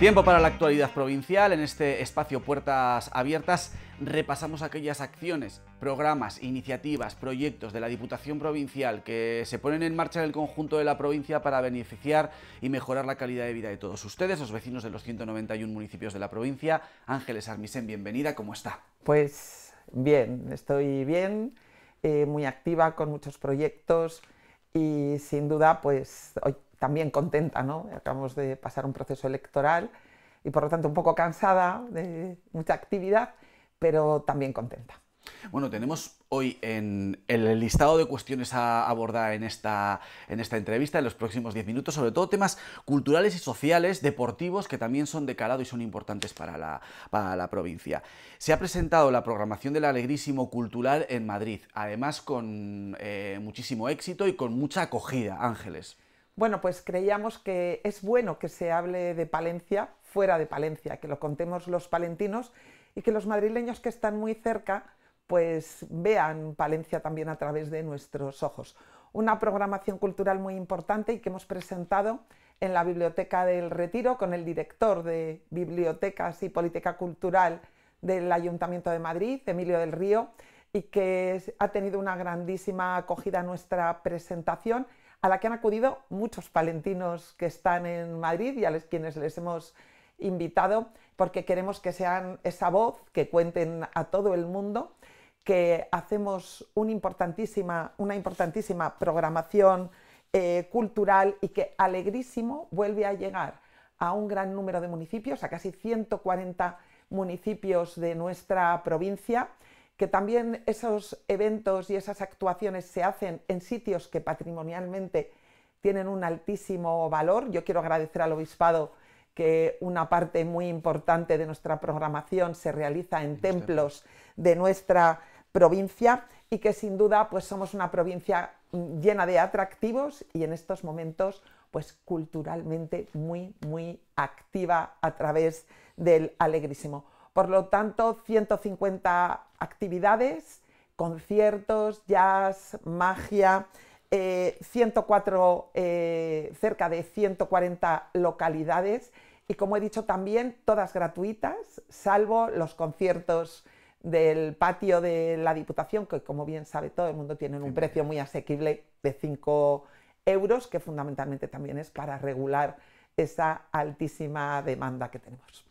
Tiempo para la actualidad provincial. En este espacio Puertas Abiertas repasamos aquellas acciones, programas, iniciativas, proyectos de la Diputación Provincial que se ponen en marcha en el conjunto de la provincia para beneficiar y mejorar la calidad de vida de todos ustedes, los vecinos de los 191 municipios de la provincia. Ángeles Armisen, bienvenida, ¿cómo está? Pues bien, estoy bien, eh, muy activa con muchos proyectos y sin duda pues hoy también contenta, ¿no? Acabamos de pasar un proceso electoral y por lo tanto un poco cansada de mucha actividad, pero también contenta. Bueno, tenemos hoy en el listado de cuestiones a abordar en esta, en esta entrevista, en los próximos 10 minutos, sobre todo temas culturales y sociales, deportivos, que también son de calado y son importantes para la, provincia. Se ha presentado la programación del Alegrísimo Cultural en Madrid, además con eh, muchísimo éxito y con mucha acogida, Ángeles. Bueno, pues creíamos que es bueno que se hable de Palencia fuera de Palencia, que lo contemos los palentinos y que los madrileños que están muy cerca pues vean Palencia también a través de nuestros ojos. Una programación cultural muy importante y que hemos presentado en la Biblioteca del Retiro con el director de Bibliotecas y Política Cultural del Ayuntamiento de Madrid, Emilio del Río, y que ha tenido una grandísima acogida nuestra presentación a la que han acudido muchos palentinos que están en Madrid y a quienes les hemos invitado, porque queremos que sean esa voz, que cuenten a todo el mundo, que hacemos una importantísima, programación eh, cultural y que alegrísimo vuelve a llegar a un gran número de municipios, a casi 140 municipios de nuestra provincia que también esos eventos y esas actuaciones se hacen en sitios que patrimonialmente tienen un altísimo valor. Yo quiero agradecer al obispado que una parte muy importante de nuestra programación se realiza en templos de nuestra provincia y que sin duda pues somos una provincia mm, llena de atractivos y en estos momentos pues culturalmente muy muy activa a través del alegrísimo. Por lo tanto, 150 actividades, conciertos, jazz, magia, 104, eh, eh, cerca de 140 localidades y como he dicho también, todas gratuitas, salvo los conciertos del patio de la Diputación, que como bien sabe todo el mundo tienen un precio muy asequible de 5 euros, que fundamentalmente también es para regular esa altísima demanda que tenemos.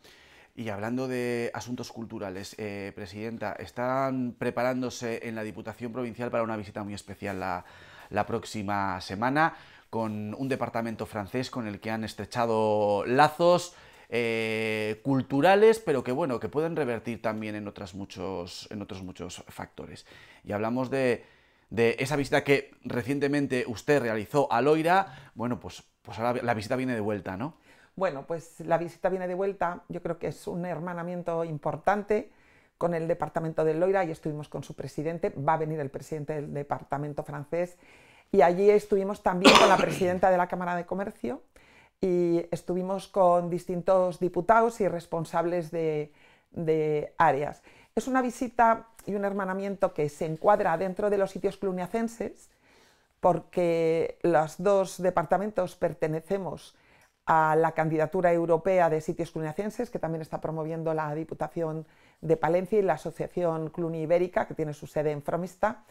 Y hablando de asuntos culturales, eh, Presidenta, están preparándose en la Diputación Provincial para una visita muy especial la, próxima semana con un departamento francés con el que han estrechado lazos eh, culturales, pero que bueno, que pueden revertir también en, otras muchos, en otros muchos factores. Y hablamos de, esa visita que recientemente usted realizó a Loira, bueno, pues, pues ahora la visita viene de vuelta, ¿no? Bueno, pues la visita viene de vuelta, yo creo que es un hermanamiento importante con el departamento de Loira y estuvimos con su presidente, va a venir el presidente del departamento francés y allí estuvimos también con la presidenta de la Cámara de Comercio y estuvimos con distintos diputados y responsables de, de áreas. Es una visita y un hermanamiento que se encuadra dentro de los sitios cluniacenses porque los dos departamentos pertenecemos a la candidatura europea de sitios cluniacenses, que también está promoviendo la Diputación de Palencia y la Asociación Cluni Ibérica, que tiene su sede en Fromista,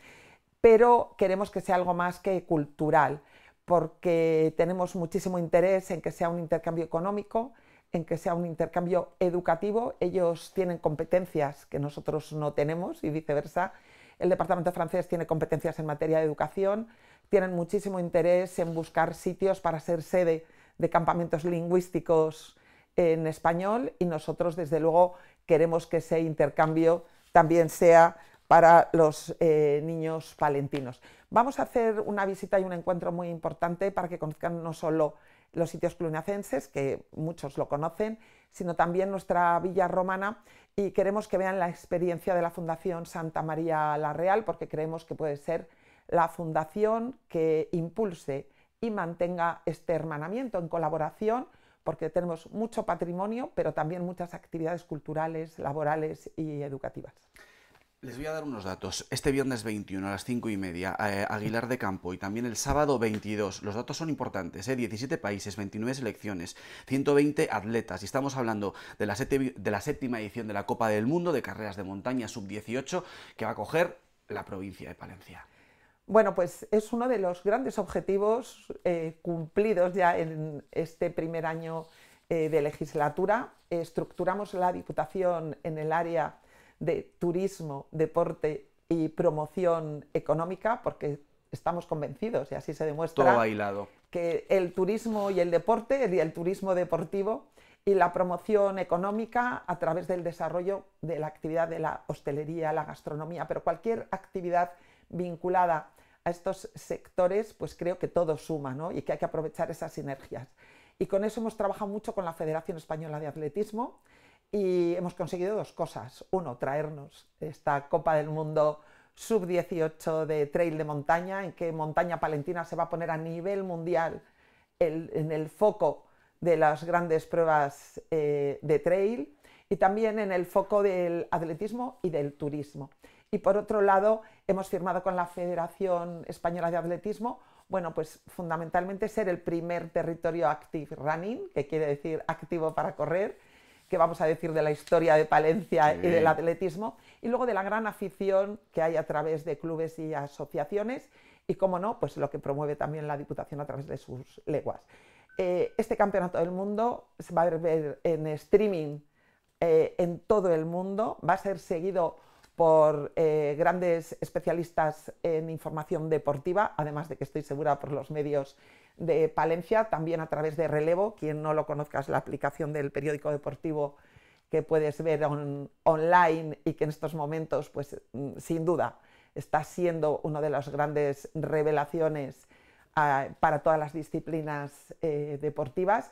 pero queremos que sea algo más que cultural, porque tenemos muchísimo interés en que sea un intercambio económico, en que sea un intercambio educativo. Ellos tienen competencias que nosotros no tenemos y viceversa. El departamento francés tiene competencias en materia de educación. Tienen muchísimo interés en buscar sitios para ser sede de campamentos lingüísticos en español y nosotros desde luego queremos que ese intercambio también sea para los eh, niños palentinos. Vamos a hacer una visita y un encuentro muy importante para que conozcan no solo los sitios clunacenses, que muchos lo conocen, sino también nuestra villa romana y queremos que vean la experiencia de la Fundación Santa María la Real, porque creemos que puede ser la fundación que impulse y mantenga este hermanamiento en colaboración, porque tenemos mucho patrimonio, pero también muchas actividades culturales, laborales y educativas. Les voy a dar unos datos. Este viernes 21 a las 5 y media, eh, Aguilar de Campo y también el sábado 22. Los datos son importantes, 17 eh, países, 29 selecciones, 120 atletas. Y estamos hablando de la, de la séptima edición de la Copa del Mundo de Carreras de Montaña Sub-18 que va a coger la provincia de Palencia. Bueno, pues es uno de los grandes objetivos eh, cumplidos ya en este primer año eh, de legislatura. Estructuramos la Diputación en el área de turismo, deporte y promoción económica, porque estamos convencidos, y así se demuestra, que el turismo y el deporte, y el turismo deportivo y la promoción económica a través del desarrollo de la actividad de la hostelería, la gastronomía, pero cualquier actividad vinculada a estos sectores, pues creo que todo suma ¿no? y que hay que aprovechar esas sinergias. Y con eso hemos trabajado mucho con la Federación Española de Atletismo y hemos conseguido dos cosas. Uno, traernos esta Copa del Mundo sub-18 de trail de montaña, en que Montaña Palentina se va a poner a nivel mundial en el foco de las grandes pruebas eh, de trail y también en el foco del atletismo y del turismo. Y por otro lado, hemos firmado con la Federación Española de Atletismo, bueno, pues fundamentalmente ser el primer territorio active running, que quiere decir activo para correr, que vamos a decir de la historia de Palencia y del atletismo, y luego de la gran afición que hay a través de clubes y asociaciones, y como no, pues lo que promueve también la Diputación a través de sus leguas. Eh, este campeonato del mundo se va a ver en streaming eh, en todo el mundo, va a ser seguido por eh, grandes especialistas en información deportiva, además de que estoy segura por los medios de Palencia, también a través de Relevo, quien no lo conozcas, la aplicación del periódico deportivo que puedes ver online y que en estos momentos, pues mm, sin duda, está siendo una de las grandes revelaciones ah, para todas las disciplinas eh, deportivas.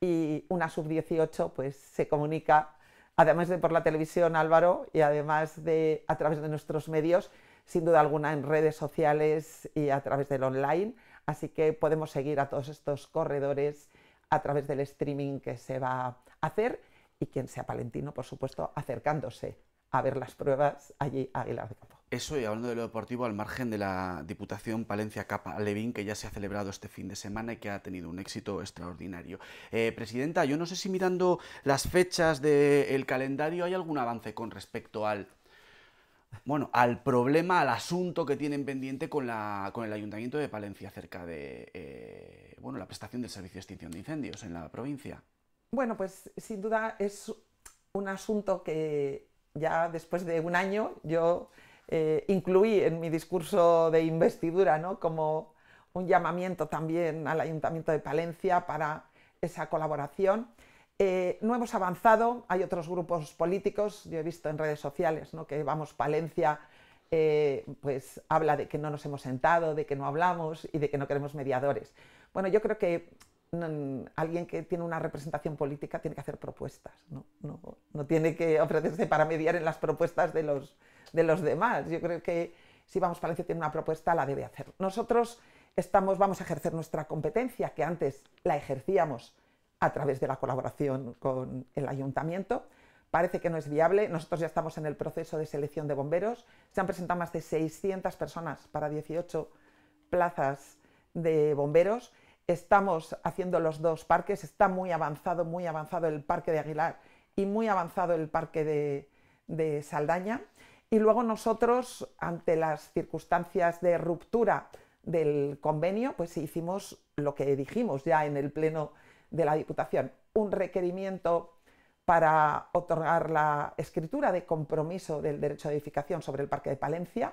Y una sub-18 pues, se comunica además de por la televisión Álvaro y además de a través de nuestros medios, sin duda alguna en redes sociales y a través del online. Así que podemos seguir a todos estos corredores a través del streaming que se va a hacer y quien sea palentino, por supuesto, acercándose a ver las pruebas allí a Aguilar de eso y hablando de lo deportivo, al margen de la Diputación Palencia Capa Levín, que ya se ha celebrado este fin de semana y que ha tenido un éxito extraordinario. Eh, Presidenta, yo no sé si mirando las fechas del calendario hay algún avance con respecto al bueno, al problema, al asunto que tienen pendiente con, la, con el Ayuntamiento de Palencia acerca de eh, bueno, la prestación del servicio de extinción de incendios en la provincia. Bueno, pues sin duda es un asunto que ya después de un año yo eh, incluí en mi discurso de investidura ¿no? como un llamamiento también al Ayuntamiento de Palencia para esa colaboración. Eh, no hemos avanzado, hay otros grupos políticos, yo he visto en redes sociales ¿no? que vamos Palencia, eh, pues habla de que no nos hemos sentado, de que no hablamos y de que no queremos mediadores. Bueno, yo creo que mm, alguien que tiene una representación política tiene que hacer propuestas, no tiene que ofrecerse para mediar en las propuestas de los, de los demás. Yo creo que si Vamos Valencia tiene una propuesta, la debe hacer. Nosotros estamos, vamos a ejercer nuestra competencia, que antes la ejercíamos a través de la colaboración con el ayuntamiento. Parece que no es viable. Nosotros ya estamos en el proceso de selección de bomberos. Se han presentado más de 600 personas para 18 plazas de bomberos. Estamos haciendo los dos parques. Está muy avanzado, muy avanzado el parque de Aguilar y muy avanzado el parque de Saldaña. Y luego nosotros, ante las circunstancias de ruptura del convenio, pues hicimos lo que dijimos ya en el Pleno de la Diputación, un requerimiento para otorgar la escritura de compromiso del derecho de edificación sobre el Parque de Palencia.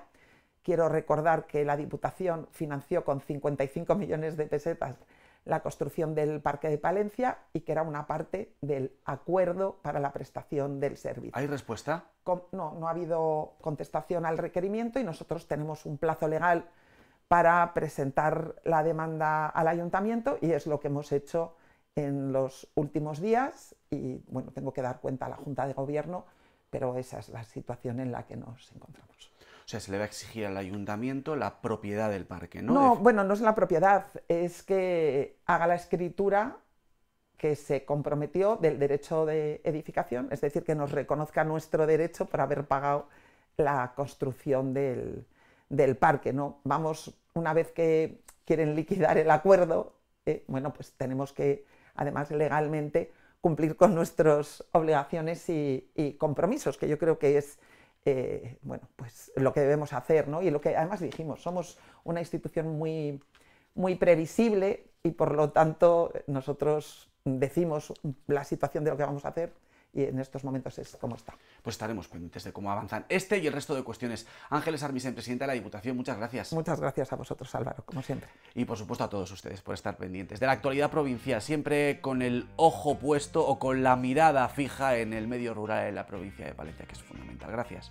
Quiero recordar que la Diputación financió con 55 millones de pesetas la construcción del Parque de Palencia y que era una parte del acuerdo para la prestación del servicio. ¿Hay respuesta? no, no ha habido contestación al requerimiento y nosotros tenemos un plazo legal para presentar la demanda al ayuntamiento y es lo que hemos hecho en los últimos días y bueno, tengo que dar cuenta a la Junta de Gobierno, pero esa es la situación en la que nos encontramos. O sea, se le va a exigir al ayuntamiento la propiedad del parque, ¿no? No, bueno, no es la propiedad, es que haga la escritura que se comprometió del derecho de edificación, es decir, que nos reconozca nuestro derecho por haber pagado la construcción del, parque, ¿no? Vamos, una vez que quieren liquidar el acuerdo, eh, bueno, pues tenemos que, además legalmente, cumplir con nuestras obligaciones y compromisos, que yo creo que es eh, bueno, pues lo que debemos hacer, ¿no? Y lo que además dijimos, somos una institución muy, muy previsible y por lo tanto eh, nosotros decimos la situación de lo que vamos a hacer y en estos momentos es como está. Pues estaremos pendientes de cómo avanzan este y el resto de cuestiones. Ángeles Armisen, presidenta de la Diputación, muchas gracias. Muchas gracias a vosotros, Álvaro, como siempre. Y por supuesto a todos ustedes por estar pendientes de la actualidad provincial, siempre con el ojo puesto o con la mirada fija en el medio rural de la provincia de Valencia, que es fundamental. Gracias.